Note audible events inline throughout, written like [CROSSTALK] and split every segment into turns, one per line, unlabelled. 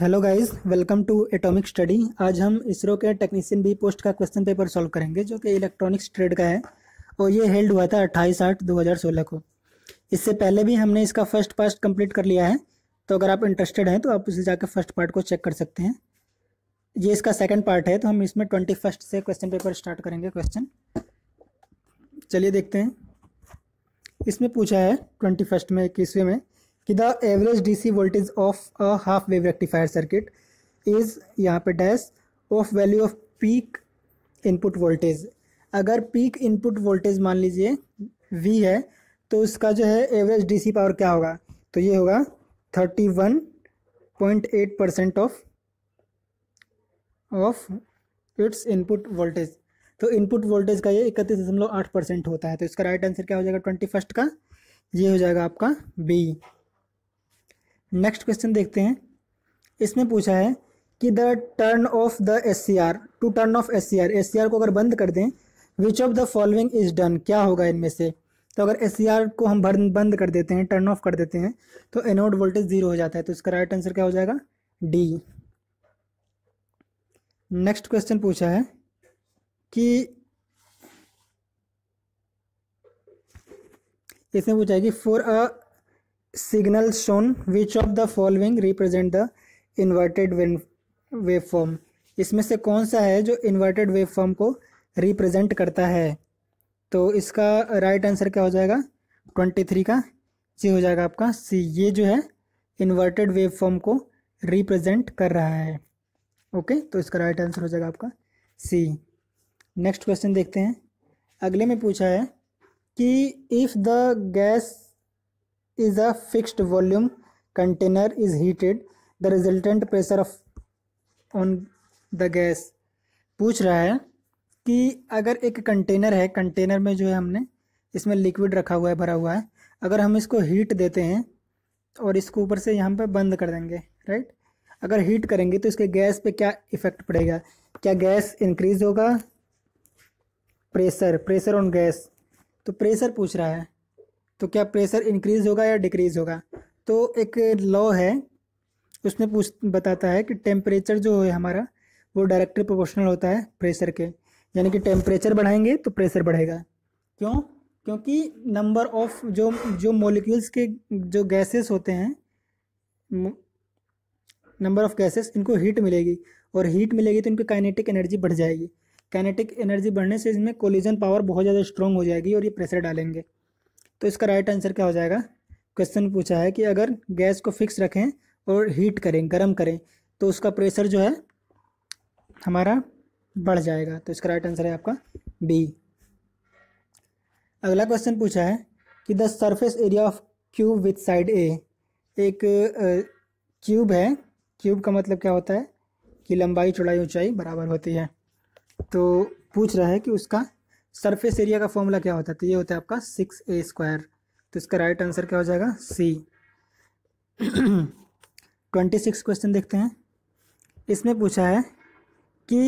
hello guys welcome to atomic study आज हम इसरो के टेक्नीशियन बी पोस्ट का क्वेश्चन पेपर सॉल्व करेंगे जो कि इलेक्ट्रॉनिक्स ट्रेड का है और ये हेल्ड हुआ था अट्ठाईस आठ सोलह को इससे पहले भी हमने इसका फर्स्ट पार्ट कंप्लीट कर लिया है तो अगर आप इंटरेस्टेड हैं तो आप उसे जाकर फर्स्ट पार्ट को चेक कर सकते हैं ये इसका सेकेंड पार्ट है तो हम इसमें ट्वेंटी से क्वेश्चन पेपर स्टार्ट करेंगे क्वेश्चन चलिए देखते हैं इसमें पूछा है ट्वेंटी में इक्कीसवें में कि the average DC voltage of a half wave rectifier circuit is यहाँ पे dash of value of peak input voltage अगर पीक इनपुट वोल्टेज मान लीजिए वी है तो उसका जो है एवरेज डीसी पावर क्या होगा तो ये होगा thirty one point eight percent of of its input voltage तो इनपुट वोल्टेज का ये इकतीस दशमलव आठ परसेंट होता है तो इसका राइट आंसर क्या हो जाएगा ट्वेंटी फर्स्ट का ये हो जाएगा आपका बी नेक्स्ट क्वेश्चन देखते हैं इसमें पूछा है कि the turn off the S C R to turn off S C R S C R को अगर बंद कर दें which of the following is done क्या होगा इनमें से तो अगर एस सी आर को हम बंद कर देते हैं टर्न ऑफ कर देते हैं तो एनोड वोल्टेज जीरो हो जाता है तो इसका राइट आंसर क्या हो जाएगा डी नेक्स्ट क्वेश्चन पूछा है कि इसमें पूछा है कि for a shown shown which of the following represent the inverted waveform इसमें से कौन सा है जो इन्वर्टेड फॉर्म को रिप्रेजेंट करता है तो इसका राइट आंसर क्या हो जाएगा ट्वेंटी थ्री का सी हो जाएगा आपका सी ये जो है इन्वर्टेड फॉर्म को रिप्रेजेंट कर रहा है ओके तो इसका राइट आंसर हो जाएगा आपका सी नेक्स्ट क्वेश्चन देखते हैं अगले में पूछा है कि if the gas is a fixed volume container is heated the resultant pressure of on the gas पूछ रहा है कि अगर एक कंटेनर है कंटेनर में जो है हमने इसमें लिक्विड रखा हुआ है भरा हुआ है अगर हम इसको हीट देते हैं और इसको ऊपर से यहाँ पे बंद कर देंगे राइट अगर हीट करेंगे तो इसके गैस पे क्या इफेक्ट पड़ेगा क्या गैस इंक्रीज होगा प्रेशर प्रेशर ऑन गैस तो प्रेशर पूछ रहा है तो क्या प्रेशर इंक्रीज होगा या डिक्रीज होगा तो एक लॉ है उसमें पूछ बताता है कि टेम्परेचर जो है हमारा वो डायरेक्टली प्रोपोर्शनल होता है प्रेशर के यानी कि टेम्परेचर बढ़ाएंगे तो प्रेशर बढ़ेगा क्यों क्योंकि नंबर ऑफ जो जो मोलिक्यूल्स के जो गैसेस होते हैं नंबर ऑफ गैसेस इनको हीट मिलेगी और हीट मिलेगी तो इनकी काइनेटिक एनर्जी बढ़ जाएगी काइनेटिक एनर्जी बढ़ने से इसमें कोलिजन पावर बहुत ज़्यादा स्ट्रॉन्ग हो जाएगी और ये प्रेशर डालेंगे तो इसका राइट आंसर क्या हो जाएगा क्वेश्चन पूछा है कि अगर गैस को फिक्स रखें और हीट करें गर्म करें तो उसका प्रेशर जो है हमारा बढ़ जाएगा तो इसका राइट आंसर है आपका बी अगला क्वेश्चन पूछा है कि the surface area of cube with side A एक क्यूब है क्यूब का मतलब क्या होता है कि लंबाई चौड़ाई ऊंचाई बराबर होती है तो पूछ रहा है कि उसका सरफेस एरिया का फॉर्मूला क्या होता है तो ये होता है आपका सिक्स ए स्क्वायर तो इसका राइट आंसर क्या हो जाएगा सी [CLEARS THROAT] ट्वेंटी सिक्स क्वेश्चन देखते हैं इसमें पूछा है कि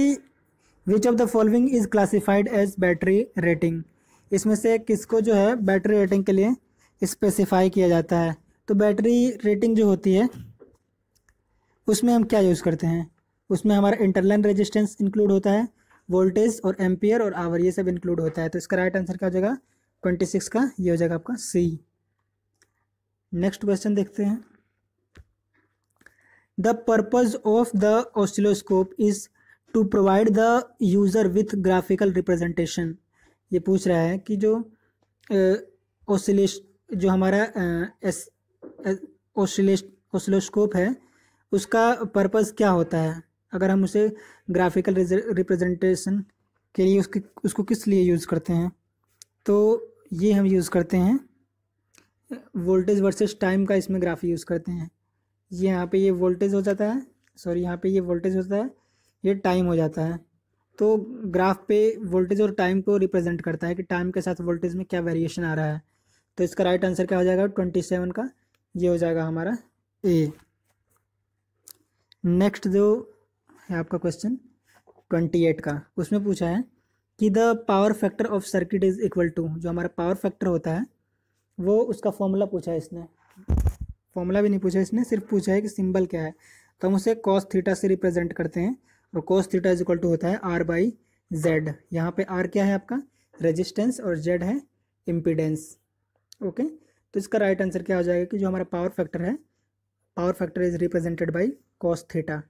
which of the following is classified as battery rating इसमें से किसको जो है बैटरी रेटिंग के लिए स्पेसिफाई किया जाता है तो बैटरी रेटिंग जो होती है उसमें हम क्या यूज़ करते हैं उसमें हमारा इंटरलाइन रेजिस्टेंस इंक्लूड होता है वोल्टेज और एम्पियर और आवर ये सब इंक्लूड होता है तो इसका राइट आंसर क्या हो जाएगा ट्वेंटी सिक्स का ये हो जाएगा आपका सी नेक्स्ट क्वेश्चन देखते हैं the purpose of the oscilloscope is to provide the user with graphical representation ये पूछ रहा है कि जो ओसिलेश जो हमारा एस ऑसिलेश ऑसिलोस्कोप है उसका पर्पज़ क्या होता है अगर हम उसे ग्राफिकल रिप्रेजेंटेशन के लिए उसके उसको किस लिए यूज़ करते हैं तो ये हम यूज़ करते हैं वोल्टेज वर्सेस टाइम का इसमें ग्राफ यूज़ करते हैं ये यहाँ पे ये वोल्टेज हो जाता है सॉरी यहाँ पे ये वोल्टेज होता है ये टाइम हो जाता है तो ग्राफ पे वोल्टेज और टाइम को रिप्रेजेंट करता है कि टाइम के साथ वोल्टेज में क्या वेरिएशन आ रहा है तो इसका राइट आंसर क्या हो जाएगा ट्वेंटी सेवन का ये हो जाएगा हमारा ए नेक्स्ट जो है आपका क्वेश्चन ट्वेंटी एट का उसमें पूछा है कि the power factor of circuit is equal to जो हमारा पावर फैक्टर होता है वो उसका फॉर्मूला पूछा है इसने फॉर्मूला भी नहीं पूछा इसने सिर्फ पूछा है कि सिंबल क्या है तो हम उसे कॉस थीटा से रिप्रेजेंट करते हैं और cos theta is equal to होता है आर बाई जेड यहाँ पे आर क्या है आपका रेजिस्टेंस और जेड है इम्पीडेंस ओके तो इसका राइट right आंसर क्या हो जाएगा कि जो हमारा पावर फैक्टर है power factor is represented by cos theta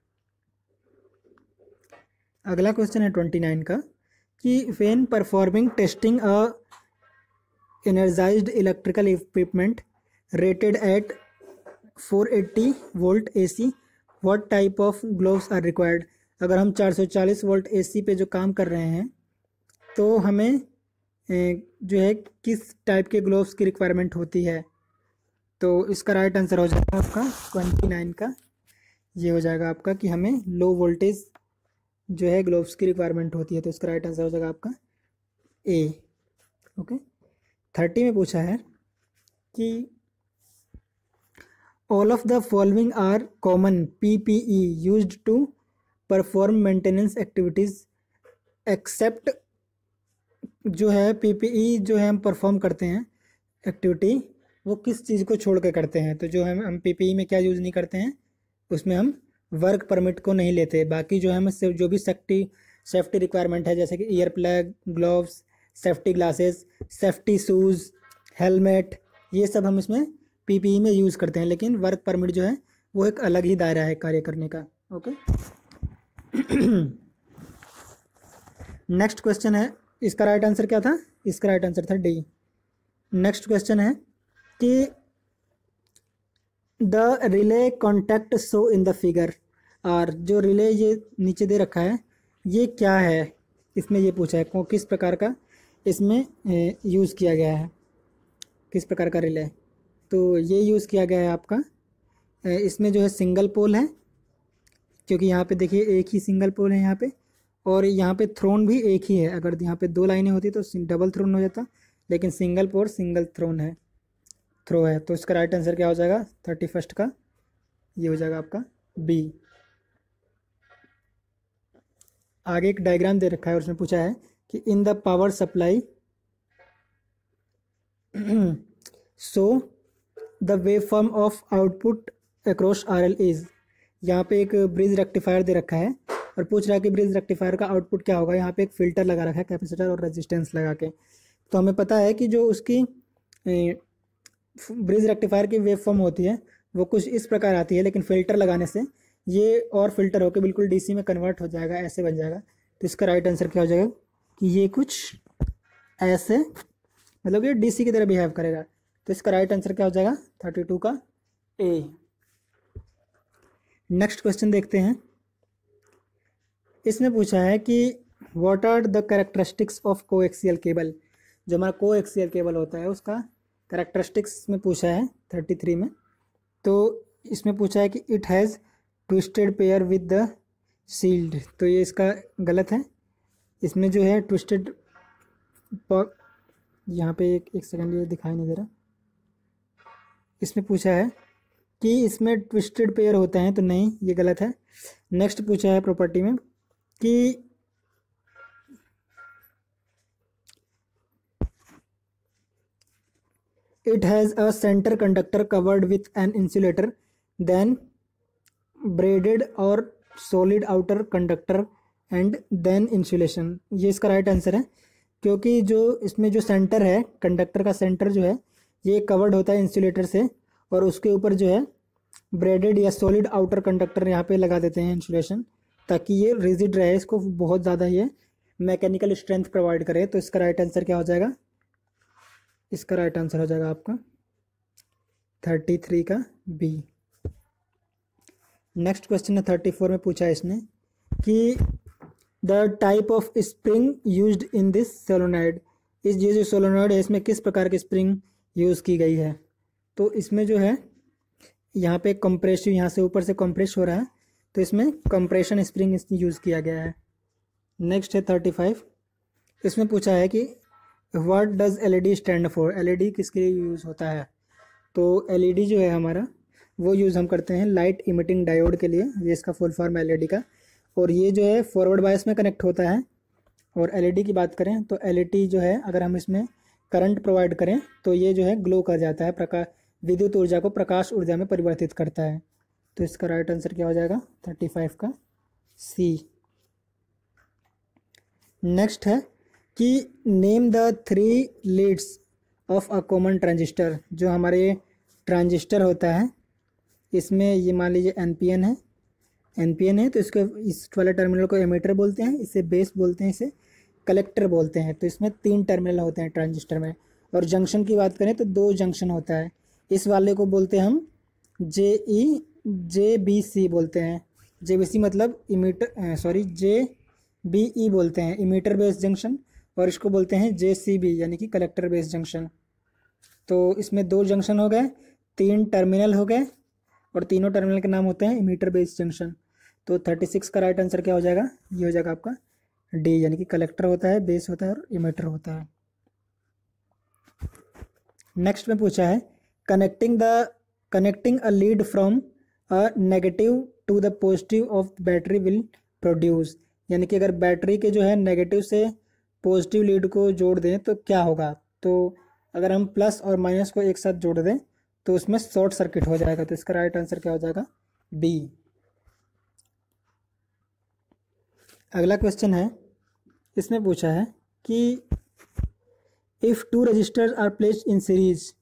अगला क्वेश्चन है ट्वेंटी नाइन का कि when performing testing a energized electrical equipment rated at four eighty volt A C what type of gloves are required अगर हम चार सौ चालीस वोल्ट ए सी पे जो काम कर रहे हैं तो हमें जो है किस टाइप के ग्लोव्स की रिक्वायरमेंट होती है तो इसका राइट आंसर हो जाएगा आपका ट्वेंटी नाइन का ये हो जाएगा आपका कि हमें लो वोल्टेज जो है ग्लोव्स की रिक्वायरमेंट होती है तो इसका राइट आंसर हो जाएगा आपका ए ओके थर्टी में पूछा है कि all of the following are common P P E use to perform maintenance activities except जो है पी पी ई जो है हम परफॉर्म करते हैं एक्टिविटी वो किस चीज़ को छोड़ कर करते हैं तो जो हम हम पी पी ई में क्या यूज़ नहीं करते हैं उसमें हम वर्क परमिट को नहीं लेते बाकी जो है हम जो भी सेफ्टी सेफ्टी रिक्वायरमेंट है जैसे कि ear plug gloves safety glasses safety shoes helmet ये सब हम इसमें पीपीई e में यूज़ करते हैं लेकिन वर्क परमिट जो है वो एक अलग ही दायरा है कार्य करने का ओके नेक्स्ट क्वेश्चन है इसका राइट आंसर क्या था इसका राइट आंसर था डी नेक्स्ट क्वेश्चन है कि the relay contact shown in the figure और जो रिले ये नीचे दे रखा है ये क्या है इसमें ये पूछा है किस प्रकार का इसमें यूज़ किया गया है किस प्रकार का रिले तो ये यूज़ किया गया है आपका इसमें जो है सिंगल पोल है क्योंकि यहाँ पे देखिए एक ही सिंगल पोल है यहाँ पे और यहाँ पे थ्रोन भी एक ही है अगर यहाँ पे दो लाइनें होती तो डबल थ्रोन हो जाता लेकिन सिंगल पोल सिंगल थ्रोन है थ्रो है तो इसका राइट आंसर क्या हो जाएगा थर्टी फर्स्ट का ये हो जाएगा आपका बी आगे एक डायग्राम दे रखा है और उसमें पूछा है कि in the power supply so the wave form of output across R L is यहाँ पे एक ब्रिज रेक्टिफायर दे रखा है और पूछ रहा है कि ब्रिज रेक्टिफायर का आउटपुट क्या होगा यहाँ पे एक फिल्टर लगा रखा है कैपेसिटर और रेजिस्टेंस लगा के तो हमें पता है कि जो उसकी ब्रिज रेक्टिफायर की वेव फॉर्म होती है वो कुछ इस प्रकार आती है लेकिन फ़िल्टर लगाने से ये और फिल्टर होकर बिल्कुल डीसी में कन्वर्ट हो जाएगा ऐसे बन जाएगा तो इसका राइट आंसर क्या हो जाएगा कि ये कुछ ऐसे मतलब ये डीसी की तरह बिहेव करेगा तो इसका राइट आंसर क्या हो जाएगा थर्टी टू का ए नेक्स्ट क्वेश्चन देखते हैं इसने पूछा है कि what are the characteristics of coax cable जो हमारा को केबल होता है उसका करेक्टरिस्टिक्स में पूछा है थर्टी थ्री में तो इसमें पूछा है कि it has twisted pair with the shield तो ये इसका गलत है इसमें जो है ट्विस्टेड यहाँ पे एक एक सेकेंड ये दिखाई नहीं दे रहा इसमें पूछा है कि इसमें ट्विस्टेड पेयर होते हैं तो नहीं ये गलत है नेक्स्ट पूछा है प्रॉपर्टी में कि it has a center conductor covered with an insulator then braided or solid outer conductor and then insulation ये इसका राइट right आंसर है क्योंकि जो इसमें जो सेंटर है कंडक्टर का सेंटर जो है ये कवर्ड होता है इंसुलेटर से और उसके ऊपर जो है ब्रेडेड या सॉलिड आउटर कंडक्टर यहाँ पे लगा देते हैं इंसुलेशन ताकि ये रिजिड रहे इसको बहुत ज़्यादा ये मैकेनिकल स्ट्रेंथ प्रोवाइड करे तो इसका राइट right आंसर क्या हो जाएगा इसका राइट आंसर हो जाएगा आपका थर्टी थ्री का बी नेक्स्ट क्वेश्चन है थर्टी फोर में पूछा इसने कि the type of spring use in this solenoid is जो जो सोलोनाइड है इसमें किस प्रकार की स्प्रिंग यूज़ की गई है तो इसमें जो है यहाँ पे कंप्रेसिव यहाँ से ऊपर से कंप्रेस हो रहा है तो इसमें कंप्रेशन स्प्रिंग यूज़ किया गया है नेक्स्ट है थर्टी फाइव इसमें पूछा है कि what does L E D stand for L E D किसके लिए यूज़ होता है तो एल ई डी जो है हमारा वो यूज़ हम करते हैं लाइट इमिटिंग डायोड के लिए ये इसका full form L E D का और ये जो है फॉरवर्ड बायस में कनेक्ट होता है और एल ई डी की बात करें तो एल ई डी जो है अगर हम इसमें करंट प्रोवाइड करें तो ये जो है ग्लो कर जाता है प्रकाश विद्युत ऊर्जा को प्रकाश ऊर्जा में परिवर्तित करता है तो इसका राइट आंसर क्या हो जाएगा थर्टी फाइव का सी नेक्स्ट है कि name the three leads of a common transistor जो हमारे ट्रांजिस्टर होता है इसमें ये मान लीजिए एन है एन है तो इसको इस वाले टर्मिनल को एमीटर बोलते हैं इसे बेस बोलते हैं इसे कलेक्टर बोलते हैं तो इसमें तीन टर्मिनल होते हैं ट्रांजिस्टर में और जंक्शन की बात करें तो दो जंक्शन होता है इस वाले को बोलते हैं हम जे ई जे बी सी बोलते हैं जे बी सी मतलब emitter sorry J B E बोलते हैं इमीटर बेस जंक्शन और इसको बोलते हैं जे यानी कि कलेक्टर बेस जंक्शन तो इसमें दो जंक्शन हो गए तीन टर्मिनल हो गए और तीनों टर्मिनल के नाम होते हैं इमीटर बेस जंक्शन तो थर्टी सिक्स का राइट आंसर क्या हो जाएगा ये हो जाएगा आपका डी यानी कि कलेक्टर होता है बेस होता है और इमीटर होता है नेक्स्ट में पूछा है connecting the connecting a lead from a negative to the positive of battery will produce यानी कि अगर बैटरी के जो है नेगेटिव से पॉजिटिव लीड को जोड़ दें तो क्या होगा तो अगर हम प्लस और माइनस को एक साथ जोड़ दें तो उसमें शॉर्ट सर्किट हो जाएगा तो इसका राइट आंसर क्या हो जाएगा बी अगला क्वेश्चन है इसमें पूछा है कि if two resistor are place in series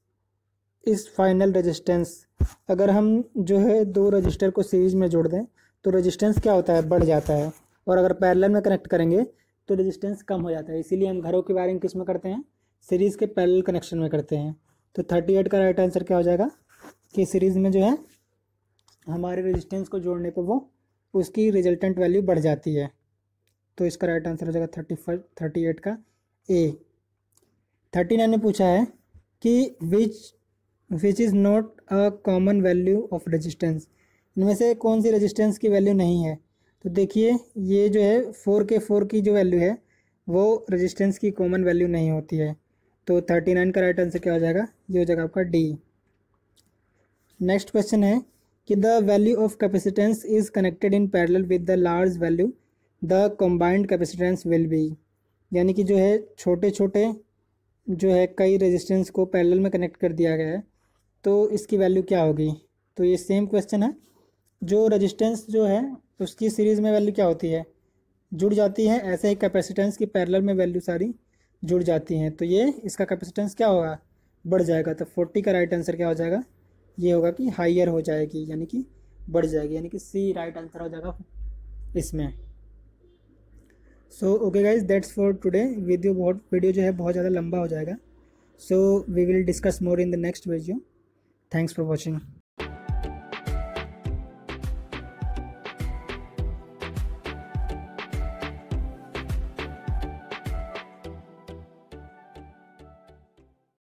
is final resistance अगर हम जो है दो रजिस्टर को सीरीज में जोड़ दें तो रजिस्टेंस क्या होता है बढ़ जाता है और अगर पैरेलल में कनेक्ट करेंगे तो रेजिस्टेंस कम हो जाता है इसीलिए हम घरों की वायरिंग किस में करते हैं सीरीज़ के पैरेलल कनेक्शन में करते हैं तो थर्टी एट का राइट आंसर क्या हो जाएगा कि सीरीज़ में जो है हमारे रेजिस्टेंस को जोड़ने पर वो उसकी रिजल्टेंट वैल्यू बढ़ जाती है तो इसका राइट आंसर हो जाएगा थर्टी फाइव थर्टी एट का ए थर्टी नाइन ने पूछा है कि which which is not a common value of resistance इनमें से कौन सी रेजिस्टेंस की वैल्यू नहीं है तो देखिए ये जो है फोर के फोर की जो वैल्यू है वो रेजिस्टेंस की कॉमन वैल्यू नहीं होती है तो थर्टी नाइन का राइट आंसर क्या हो जाएगा ये हो जाएगा आपका डी नेक्स्ट क्वेश्चन है कि the value of capacitance is connected in parallel with the large value the combined capacitance will be यानी कि जो है छोटे छोटे जो है कई रेजिस्टेंस को पैरल में कनेक्ट कर दिया गया है तो इसकी वैल्यू क्या होगी तो ये सेम क्वेश्चन है जो रेजिस्टेंस जो है तो उसकी सीरीज़ में वैल्यू क्या होती है जुड़ जाती है ऐसे ही कैपेसिटेंस की पैरेलल में वैल्यू सारी जुड़ जाती हैं तो ये इसका कैपेसिटेंस क्या होगा बढ़ जाएगा तो फोर्टी का राइट आंसर क्या हो जाएगा ये होगा कि हाइयर हो जाएगी यानी कि बढ़ जाएगी यानी कि सी राइट आंसर हो जाएगा इसमें so okay guys that's for today video बहुत वीडियो जो है बहुत ज़्यादा लंबा हो जाएगा so we will discuss more in the next video thanks for watching